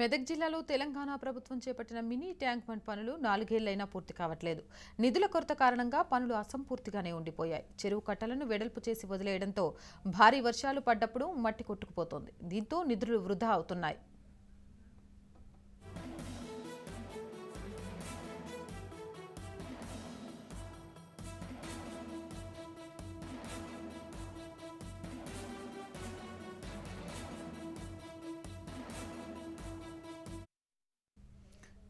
మెదక్ జిల్లాలో తెలంగాణ ప్రభుత్వం చేపట్టిన మినీ ట్యాంక్ బండ్ పనులు నాలుగేళ్లైనా పూర్తి కావట్లేదు నిధుల కొరత కారణంగా పనులు అసంపూర్తిగానే ఉండిపోయాయి చెరువు కట్టలను వెడల్పు చేసి వదిలేయడంతో భారీ వర్షాలు పడ్డప్పుడు మట్టి కొట్టుకుపోతోంది దీంతో నిధులు వృధా అవుతున్నాయి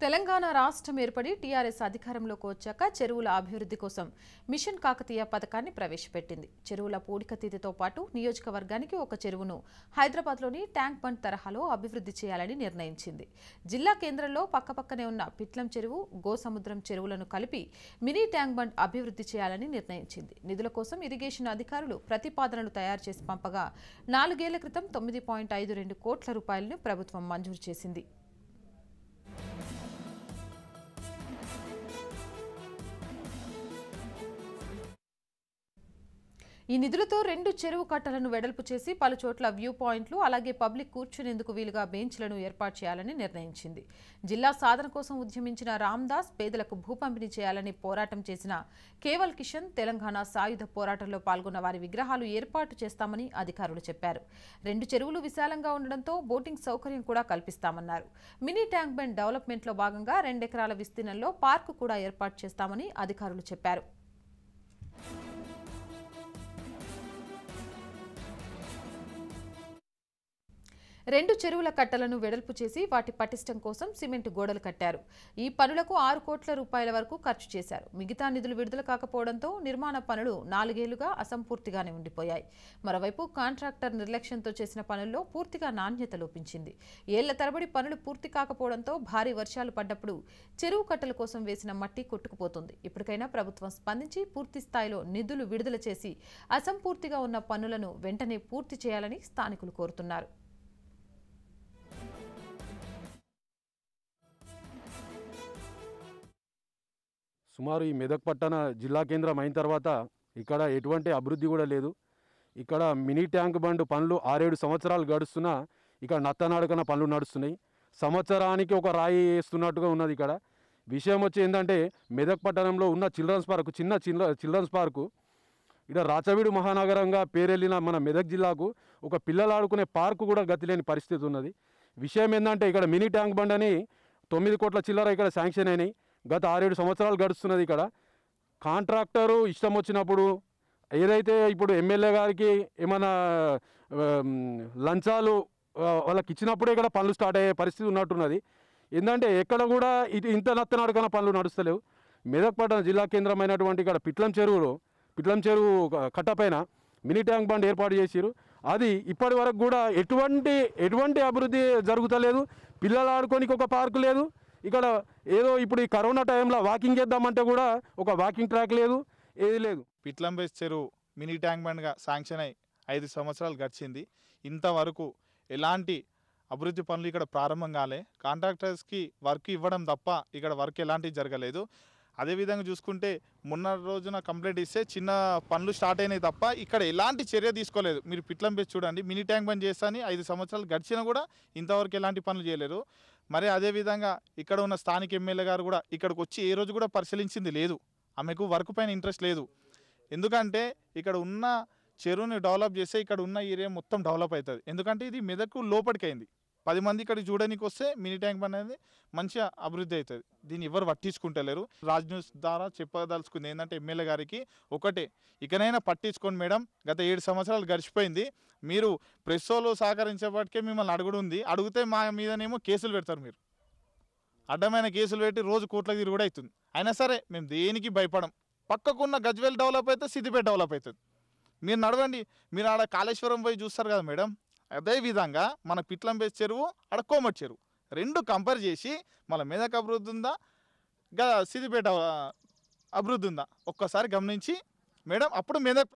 తెలంగాణ రాష్ట్రం ఏర్పడి టీఆర్ఎస్ అధికారంలోకి వచ్చాక చెరువుల అభివృద్ధి కోసం మిషన్ కాకతీయ పథకాన్ని ప్రవేశపెట్టింది చెరువుల పూడిక తీతితో పాటు నియోజకవర్గానికి ఒక చెరువును హైదరాబాద్లోని ట్యాంక్ బండ్ తరహాలో అభివృద్ధి చేయాలని నిర్ణయించింది జిల్లా కేంద్రంలో పక్కపక్కనే ఉన్న పిట్లం చెరువు గోసముద్రం చెరువులను కలిపి మినీ ట్యాంక్ బండ్ అభివృద్ధి చేయాలని నిర్ణయించింది నిధుల కోసం ఇరిగేషన్ అధికారులు ప్రతిపాదనలు తయారు చేసి పంపగా నాలుగేళ్ల క్రితం తొమ్మిది పాయింట్ ఐదు రెండు కోట్ల రూపాయలను ప్రభుత్వం మంజూరు చేసింది ఈ నిధులతో రెండు చెరువు కట్టలను వెడల్పు చేసి పలు చోట్ల వ్యూ పాయింట్లు అలాగే పబ్లిక్ కూర్చునేందుకు వీలుగా బెంచ్లను ఏర్పాటు చేయాలని నిర్ణయించింది జిల్లా సాధన కోసం ఉద్యమించిన రామ్దాస్ పేదలకు భూ పంపిణీ చేయాలని పోరాటం చేసిన కేవల్ కిషన్ తెలంగాణ సాయుధ పోరాటంలో పాల్గొన్న వారి విగ్రహాలు ఏర్పాటు చేస్తామని అధికారులు చెప్పారు రెండు చెరువులు విశాలంగా ఉండడంతో బోటింగ్ సౌకర్యం కూడా కల్పిస్తామన్నారు మినీ ట్యాంక్ బండ్ డెవలప్మెంట్లో భాగంగా రెండెకరాల విస్తీర్ణంలో పార్కు కూడా ఏర్పాటు చేస్తామని అధికారులు చెప్పారు రెండు చెరువుల కట్టలను వెడల్పు చేసి వాటి పటిష్టం కోసం సిమెంట్ గోడలు కట్టారు ఈ పనులకు ఆరు కోట్ల రూపాయల వరకు ఖర్చు చేశారు మిగతా నిధులు విడుదల కాకపోవడంతో నిర్మాణ పనులు నాలుగేళ్లుగా అసంపూర్తిగానే ఉండిపోయాయి మరోవైపు కాంట్రాక్టర్ నిర్లక్ష్యంతో చేసిన పనుల్లో పూర్తిగా నాణ్యత లోపించింది ఏళ్ల తరబడి పనులు పూర్తి కాకపోవడంతో భారీ వర్షాలు పడ్డప్పుడు చెరువు కట్టల కోసం వేసిన మట్టి కొట్టుకుపోతుంది ఇప్పటికైనా ప్రభుత్వం స్పందించి పూర్తి స్థాయిలో నిధులు విడుదల చేసి అసంపూర్తిగా ఉన్న పనులను వెంటనే పూర్తి చేయాలని స్థానికులు కోరుతున్నారు సుమారు ఈ మెదక్ పట్టణ జిల్లా కేంద్రం అయిన తర్వాత ఇక్కడ ఎటువంటి అభివృద్ధి కూడా లేదు ఇక్కడ మినీ ట్యాంక్ బండ్ పనులు ఆరేడు సంవత్సరాలు గడుస్తున్నా ఇక్కడ నత్తనాడుకన్న పనులు నడుస్తున్నాయి సంవత్సరానికి ఒక రాయి వేస్తున్నట్టుగా ఉన్నది ఇక్కడ విషయం వచ్చి ఏంటంటే మెదక్ పట్టణంలో ఉన్న చిల్డ్రన్స్ పార్క్ చిన్న చిల్డ్ర చిల్డ్రన్స్ పార్కు ఇక్కడ రాచవీడు మహానగరంగా పేరెళ్ళిన మన మెదక్ జిల్లాకు ఒక పిల్లలు ఆడుకునే పార్కు కూడా గతిలేని పరిస్థితి ఉన్నది విషయం ఏంటంటే ఇక్కడ మినీ ట్యాంక్ బండ్ అని తొమ్మిది కోట్ల చిల్లర ఇక్కడ శాంక్షన్ అయినాయి గత ఆరేడు సంవత్సరాలు గడుస్తున్నది ఇక్కడ కాంట్రాక్టరు ఇష్టం వచ్చినప్పుడు ఏదైతే ఇప్పుడు ఎమ్మెల్యే గారికి ఏమైనా లంచాలు వాళ్ళకి ఇచ్చినప్పుడే ఇక్కడ పనులు స్టార్ట్ అయ్యే పరిస్థితి ఉన్నట్టున్నది ఏంటంటే ఎక్కడ కూడా ఇది ఇంత నత్తనాడుకన పనులు నడుస్తలేవు మెదక్ పట్టణ జిల్లా కేంద్రమైనటువంటి ఇక్కడ పిట్లం చెరువులో పిట్లం చెరువు కట్టపైన మినీ ట్యాంక్ బండ్ ఏర్పాటు చేసిరు అది ఇప్పటి వరకు కూడా ఎటువంటి ఎటువంటి అభివృద్ధి జరుగుతలేదు పిల్లలు ఆడుకోనికి ఒక పార్కు లేదు ఇక్కడ ఏదో ఇప్పుడు ఈ కరోనా టైంలో వాకింగ్ చేద్దామంటే కూడా ఒక వాకింగ్ ట్రాక్ లేదు ఏది లేదు పిట్లంబేస్ చెరువు మినీ ట్యాంక్ బండ్గా శాంక్షన్ అయి ఐదు సంవత్సరాలు గడిచింది ఇంతవరకు ఎలాంటి అభివృద్ధి పనులు ఇక్కడ ప్రారంభం కాలే కాంట్రాక్టర్స్కి వర్క్ ఇవ్వడం తప్ప ఇక్కడ వర్క్ ఎలాంటివి జరగలేదు అదేవిధంగా చూసుకుంటే మొన్న రోజున కంప్లైంట్ ఇస్తే చిన్న పనులు స్టార్ట్ అయినాయి తప్ప ఇక్కడ ఎలాంటి చర్య తీసుకోలేదు మీరు పిట్లంపేసి చూడండి మినీ ట్యాంక్ బంద్ చేస్తాను ఐదు సంవత్సరాలు గడిచినా కూడా ఇంతవరకు ఎలాంటి పనులు చేయలేరు మరి అదేవిధంగా ఇక్కడ ఉన్న స్థానిక ఎమ్మెల్యే గారు కూడా ఇక్కడికి వచ్చి ఏ రోజు కూడా పరిశీలించింది లేదు ఆమెకు వర్క్ పైన ఇంట్రెస్ట్ లేదు ఎందుకంటే ఇక్కడ ఉన్న చెరువుని డెవలప్ చేస్తే ఇక్కడ ఉన్న ఏరియా మొత్తం డెవలప్ అవుతుంది ఎందుకంటే ఇది మెదకు అయింది పది మంది ఇక్కడ చూడడానికి వస్తే మినీ ట్యాంక్ బండ్ అనేది మంచిగా అభివృద్ధి అవుతుంది దీన్ని ఎవరు పట్టించుకుంటలేరు రాజ్ న్యూస్ ద్వారా చెప్పదలుచుకుంది ఏంటంటే ఎమ్మెల్యే గారికి ఒకటే ఇకనైనా పట్టించుకోండి మేడం గత ఏడు సంవత్సరాలు గడిచిపోయింది మీరు ప్రెస్సోలో సహకరించేపటికే మిమ్మల్ని అడుగుడు ఉంది అడిగితే మా మీదనేమో కేసులు పెడతారు మీరు అడ్డమైన కేసులు పెట్టి రోజు తిరిగి కూడా అవుతుంది అయినా సరే మేము దేనికి భయపడం పక్కకున్న గజ్వేల్ డెవలప్ అయితే సిద్దిపేట డెవలప్ అవుతుంది మీరు నడవండి మీరు ఆడ కాళేశ్వరం పోయి చూస్తారు కదా మేడం అదేవిధంగా మన పిట్లంబేస్ చెరువు కోమటి చెరువు రెండు కంపేర్ చేసి మళ్ళీ మెదక్ అభివృద్ధి ఉందా గ సిద్దిపేట అభివృద్ధి ఉందా ఒక్కసారి గమనించి మేడం అప్పుడు మెదక్